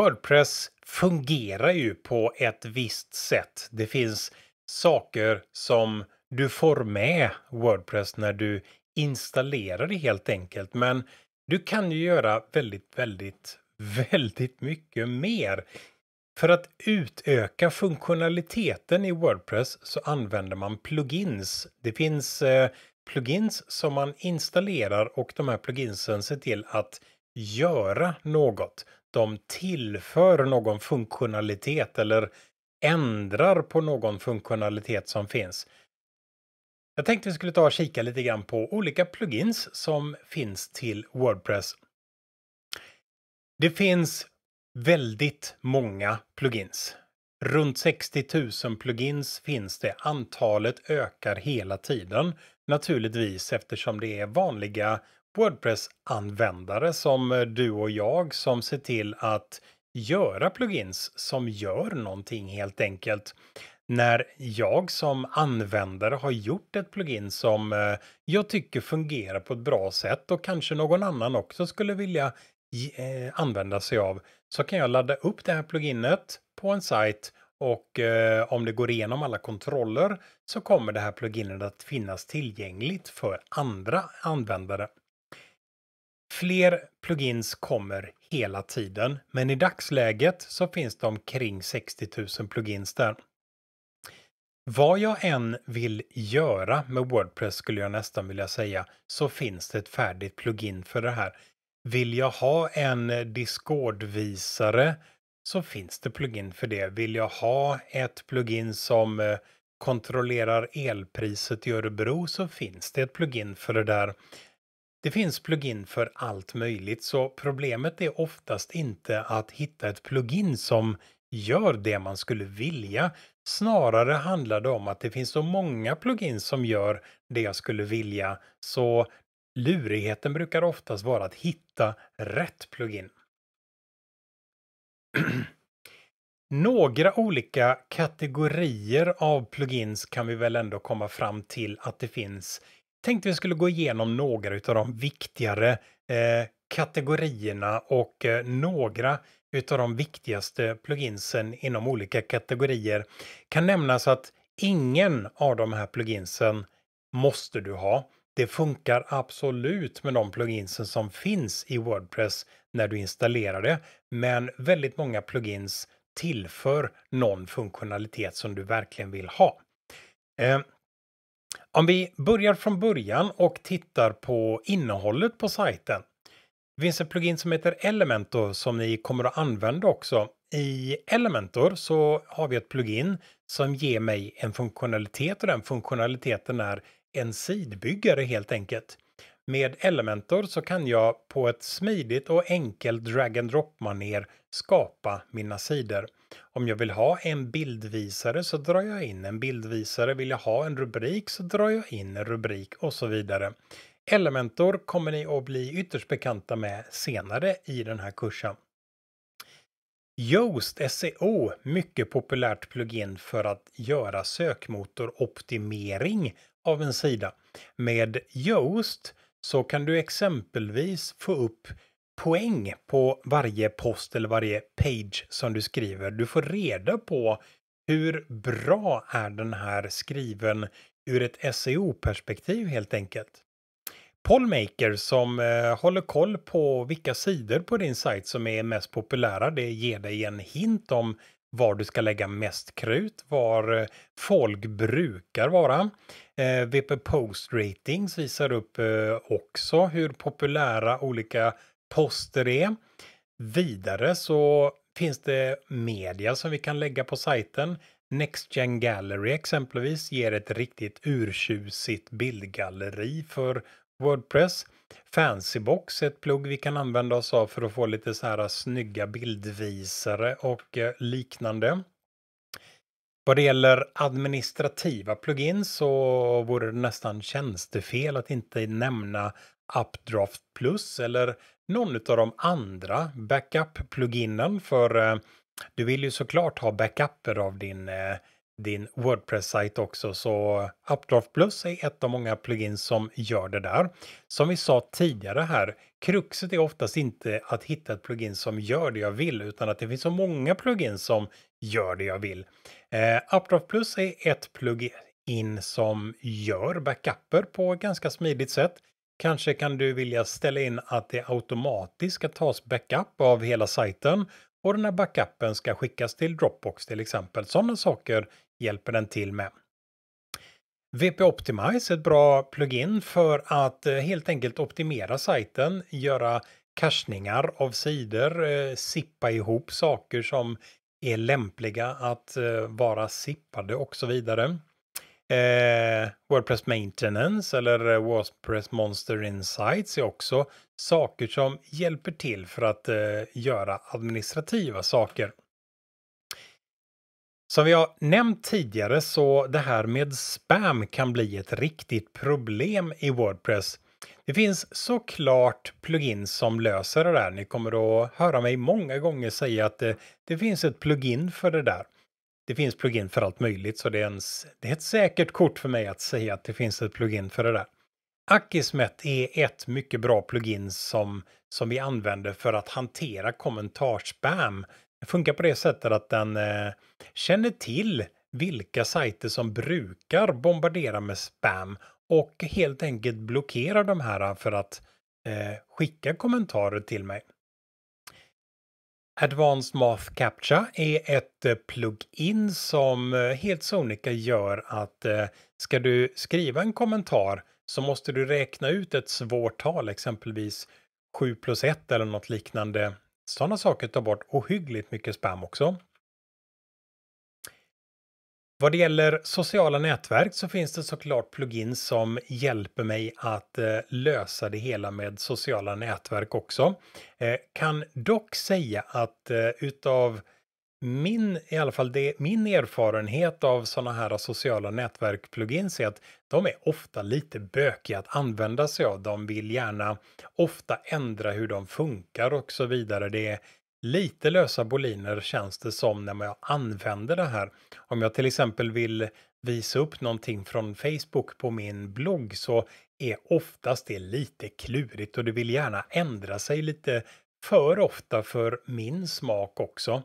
Wordpress fungerar ju på ett visst sätt. Det finns saker som du får med Wordpress när du installerar det helt enkelt. Men du kan ju göra väldigt, väldigt, väldigt mycket mer. För att utöka funktionaliteten i Wordpress så använder man plugins. Det finns eh, plugins som man installerar och de här pluginsen ser till att göra något de tillför någon funktionalitet eller ändrar på någon funktionalitet som finns. Jag tänkte vi skulle ta och kika lite grann på olika plugins som finns till Wordpress. Det finns väldigt många plugins. Runt 60 000 plugins finns det. Antalet ökar hela tiden naturligtvis eftersom det är vanliga Wordpress-användare som eh, du och jag som ser till att göra plugins som gör någonting helt enkelt. När jag som användare har gjort ett plugin som eh, jag tycker fungerar på ett bra sätt och kanske någon annan också skulle vilja eh, använda sig av så kan jag ladda upp det här pluginet på en sajt och om det går igenom alla kontroller så kommer det här pluginet att finnas tillgängligt för andra användare. Fler plugins kommer hela tiden, men i dagsläget så finns det omkring 60 000 plugins där. Vad jag än vill göra med Wordpress skulle jag nästan vilja säga så finns det ett färdigt plugin för det här. Vill jag ha en Discord-visare så finns det plugin för det. Vill jag ha ett plugin som eh, kontrollerar elpriset i Örebro så finns det ett plugin för det där. Det finns plugin för allt möjligt så problemet är oftast inte att hitta ett plugin som gör det man skulle vilja. Snarare handlar det om att det finns så många plugins som gör det jag skulle vilja så lurigheten brukar oftast vara att hitta rätt plugin. Några olika kategorier av plugins kan vi väl ändå komma fram till att det finns tänkte vi skulle gå igenom några av de viktigare eh, kategorierna och eh, några utav de viktigaste pluginsen inom olika kategorier. Kan nämnas att ingen av de här pluginsen måste du ha. Det funkar absolut med de pluginsen som finns i Wordpress när du installerar det, men väldigt många plugins tillför någon funktionalitet som du verkligen vill ha. Eh, om vi börjar från början och tittar på innehållet på sajten. Det finns en plugin som heter Elementor som ni kommer att använda också. I Elementor så har vi ett plugin som ger mig en funktionalitet och den funktionaliteten är en sidbyggare helt enkelt. Med Elementor så kan jag på ett smidigt och enkelt drag and drop maner skapa mina sidor. Om jag vill ha en bildvisare så drar jag in en bildvisare. Vill jag ha en rubrik så drar jag in en rubrik och så vidare. Elementor kommer ni att bli ytterst bekanta med senare i den här kursen. Yoast SEO, mycket populärt plugin för att göra sökmotoroptimering av en sida. Med Yoast så kan du exempelvis få upp poäng på varje post eller varje page som du skriver. Du får reda på hur bra är den här skriven ur ett SEO-perspektiv helt enkelt. Pollmaker som eh, håller koll på vilka sidor på din sajt som är mest populära. Det ger dig en hint om var du ska lägga mest krut, var eh, folk brukar vara. Eh, VP Post Ratings visar upp eh, också hur populära olika poster är. Vidare så finns det media som vi kan lägga på sajten. NextGen Gallery exempelvis ger ett riktigt urtjusigt bildgalleri för Wordpress. Fancybox är ett plugg vi kan använda oss av för att få lite så här snygga bildvisare och eh, liknande. Vad det gäller administrativa plugins så vore det nästan tjänstefel att inte nämna Updraft Plus eller någon av de andra backup-pluginen för eh, du vill ju såklart ha backuper av din eh, din Wordpress-sajt också så Updraft Plus är ett av många plugins som gör det där. Som vi sa tidigare här, kruxet är oftast inte att hitta ett plugin som gör det jag vill utan att det finns så många plugins som gör det jag vill. Eh, Updraft Plus är ett plugin som gör backupper på ett ganska smidigt sätt. Kanske kan du vilja ställa in att det automatiskt ska tas backup av hela sajten och den här backupen ska skickas till Dropbox till exempel. Sådana saker hjälper den till med. VP Optimize är ett bra plugin för att eh, helt enkelt optimera sajten, göra cachningar av sidor, eh, sippa ihop saker som är lämpliga att eh, vara sippade och så vidare. Eh, Wordpress Maintenance eller eh, Wordpress Monster Insights är också saker som hjälper till för att göra administrativa saker. Som vi har nämnt tidigare så det här med spam kan bli ett riktigt problem i Wordpress. Det finns såklart plugins som löser det där. Ni kommer att höra mig många gånger säga att det, eh, det finns ett plugin för det där. Det finns plugin för allt möjligt så det är, en, det är ett säkert kort för mig att säga att det finns ett plugin för det där. Akismet är ett mycket bra plugin som, som vi använder för att hantera kommentarspam funkar på det sättet att den eh, känner till vilka sajter som brukar bombardera med spam och helt enkelt blockerar de här för att eh, skicka kommentarer till mig. Advanced Math Capture är ett eh, plugin som eh, helt sonika gör att eh, ska du skriva en kommentar så måste du räkna ut ett svårt tal, exempelvis 7 plus 1 eller något liknande sådana saker tar bort ohyggligt mycket spam också. Vad det gäller sociala nätverk så finns det såklart plugins som hjälper mig att eh, lösa det hela med sociala nätverk också. Eh, kan dock säga att eh, utav min, i alla fall det, min erfarenhet av sådana här sociala nätverk-plugins är att de är ofta lite bökiga att använda sig av. De vill gärna ofta ändra hur de funkar och så vidare. Det är lite lösa boliner känns det som när man använder det här. Om jag till exempel vill visa upp någonting från Facebook på min blogg så är oftast det lite klurigt och det vill gärna ändra sig lite för ofta för min smak också.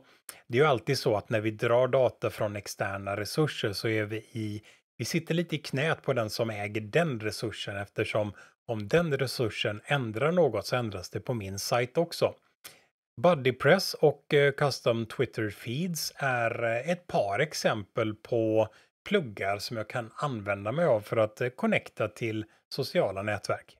Det är ju alltid så att när vi drar data från externa resurser så är vi i vi sitter lite i knät på den som äger den resursen eftersom om den resursen ändrar något så ändras det på min sajt också. Buddypress och eh, Custom Twitter Feeds är eh, ett par exempel på pluggar som jag kan använda mig av för att eh, connecta till sociala nätverk.